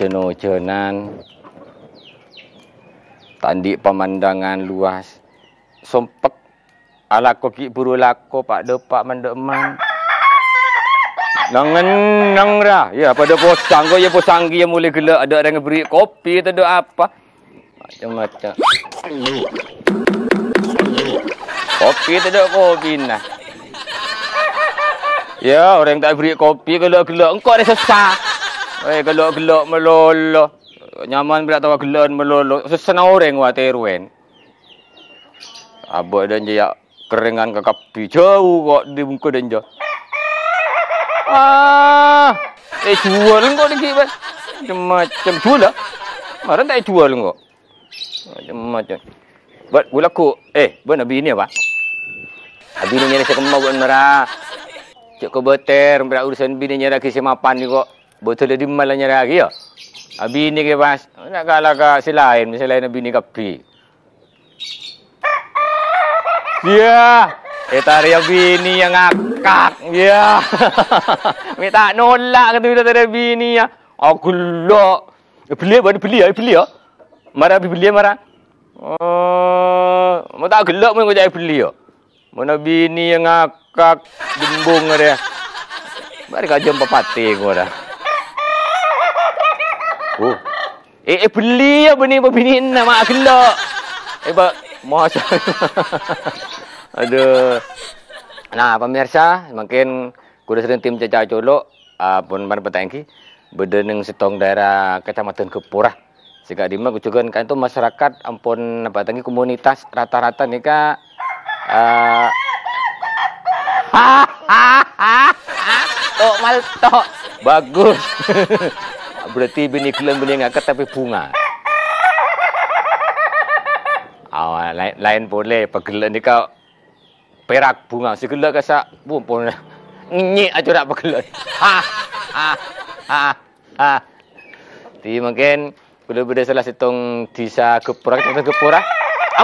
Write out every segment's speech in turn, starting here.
cenu-cenan tandik pemandangan luas sompek ala koki buru lako pak de pak mandek man nangen nang ra ya pada posang ko ya posang ya mulai gelak ada orang beri kopi tu ada apa macam macam kopi tu ada kopi nah ya orang tak beri kopi gelak-gelak engkau ada sesak Eh, hey, gelok-gelok melolo. Nyaman pula tahu gelon melolo. Sesena orang wa teruen. Abah dan jaya keringan ke kapi jauh kok di muka dan jauh. Ah, eh jual engkau ni kibat. Macam jual lah. Marah tak eh, jual engkau. Macam macam. Buat gula ku. Eh, buat nabi ini apa? Abi ini nyerah saya buat merah. Cukup beter. Berat urusan bini nyerah kisah mapan ni kok. Betul lah, dia malah nyerah lagi ya. Abi ni ke pas nak kalah ke si lain, si lain abi ni kapi. Ya. kita eh, tari abi ni yang ngakak. Ya. Mi tak nolak ke tu tari abi ni ya. Aku lo. Beli eh, apa beli ya, beli ya. Mara abi beli mara. Oh, mau oh, tak gelak mau kau beli ya. Mana bini yang ngakak bimbung dia. Mari kau jumpa pati kau dah. Eh, eh beli ya bini bini nak mak kena. Eh, ba, masa. Aduh. Nah, pemirsa, mungkin kuda sering tim cecak colok uh, pun mana petangki berdening setong daerah kecamatan Kepura. Sehingga di mana kucukan kan itu masyarakat ampun apa tangki komunitas rata-rata nih kak. Uh, ah, ah, ah, ah. Tok mal tok. Bagus. Berarti bini kelam bini ngakak tapi bunga. Oh, ah, lain, lain boleh. Pergelak ni kau perak bunga. Segelak kasa pun pun. Nyik aja nak pergelak. Ha, ha, ha, ha. Tapi mungkin boleh boleh salah setong desa kepura. Kita kepura.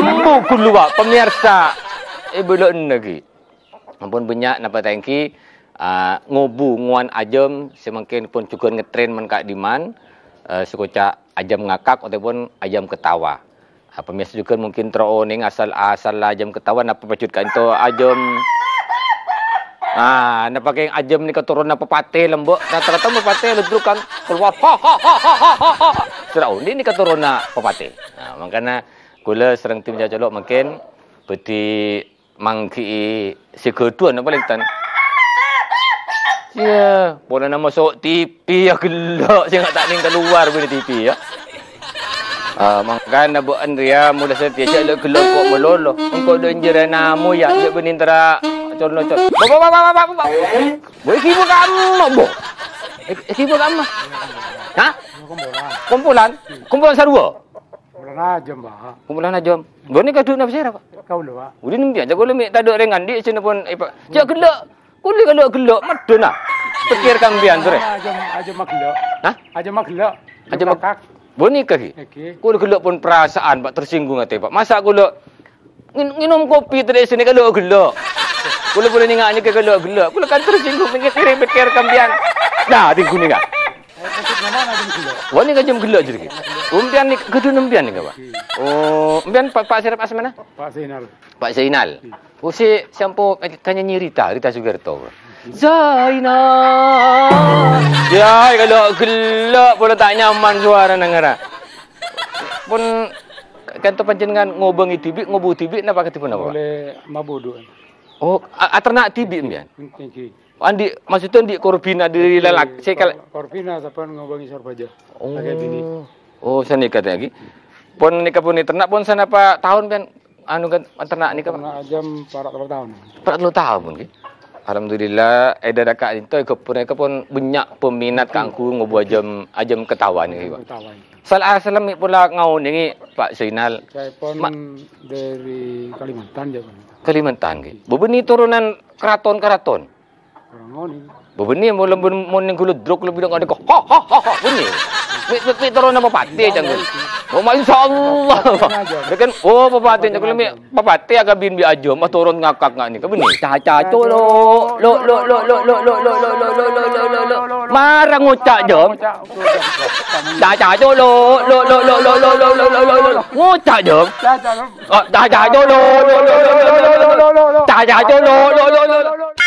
Ambu keluar pemirsa. Eh, belum lagi. Ampun banyak nampak tangki. Ah, ngobu nguan ajam semakin pun cukup ngetrain men kak diman uh, eh, sekoca ajam ngakak ataupun ajam ketawa. Apa ah, pemirsa juga mungkin teroh ning asal asal ajam ketawa Napa pepacut kan tu ajam Ah, nak pakai ajam ni keturun apa pate lembok. Nah, ternyata apa pate lembok kan keluar. Ha ha ha ha ha ha. ha. Oh, ni ni keturun apa pate. Nah, makanya gula sereng tim jajalok mungkin beti mangki si kedua nak Ya, bola ya. nama sok TV ya gelak saya tak ning keluar bila TV ya. Ah, makan nak buat Andrea mula saya dia cak gelak kok melolo. Engko do injera namu ya, dia benintera. Corno cor. Bo bo bo bo bo. Boleh kibu kamu, bo. Kibu eh, eh, kamu. Ha? Kumpulan. Kumpulan. Kumpulan sarua. Kumpulan aja, Mbak. Kumpulan aja. Bo ni kaduk nak bersera, apa? Kau lu, Pak. Udin dia jago lemik tak ada ringan di sini pun. Cak eh, gelak. Kau ni kalau gelak, madun lah. Pikir kang bian sore. Aja aja mak Nah, Aja mak ha? Aja mak kak. Bunyi kah? Okay. Kau gelok pun perasaan, pak tersinggung atau pak. Masak kau gelok minum kopi dari sini kalau aku gelok. Kau boleh nengah ni kalau aku gelok. Kau kan tersinggung dengan kiri pikir kang bian. Dah, tinggung kan? ni kah? Wani kajam gelak juga. Umpian oh, ni kedua umpian ni kawan. Oh, umpian Pak Pak Sinar Pak mana? Pak Sinar. Pak Sinar. Hmm. Oh si siapa kanya nyerita, cerita juga tu. Zaina. Ya, kalau gelak pun tak nyaman suara nangara. Pun kanto panjenengan ngobong TV, ngobong TV napa ketipu napa? Boleh mabuduk. Oh, tibik TV mbian. Oh, Andi maksudnya di korbina di lalak. Saya kal korbina siapa ngobong isor aja. Oh. Oh, saya nikah lagi. Pon nikah pun ternak pon sana apa tahun kan anu kan ternak nikah. Ternak jam 40 tahun. 40 tahun pun ki. Alhamdulillah ada eh, dekat itu ikut pun pun banyak peminat kat aku ngobuh jam ajam ketawa ni ketawa sal asalam ah, pula ngau ni Pak Sinal saya pun dari Kalimantan je Kalimantan ke bebeni turunan keraton keraton bebeni mau lembun mau ning kulo druk lebih nak ada ko ha ha ha bunyi Wei, wei, wei, turun apa pati macam tu? Oh masya Allah. Dia kan, oh bapak tanya kalau bapak teh agak bin aja, mah turun ngakak nggak nih, kebun nih. Caca lo lo lo lo lo lo lo lo lo lo lo lo lo lo lo marang ngucak jom. Caca lo lo lo lo lo lo lo lo lo lo lo ngucak jom. Caca lo lo lo lo lo lo lo lo lo lo lo lo lo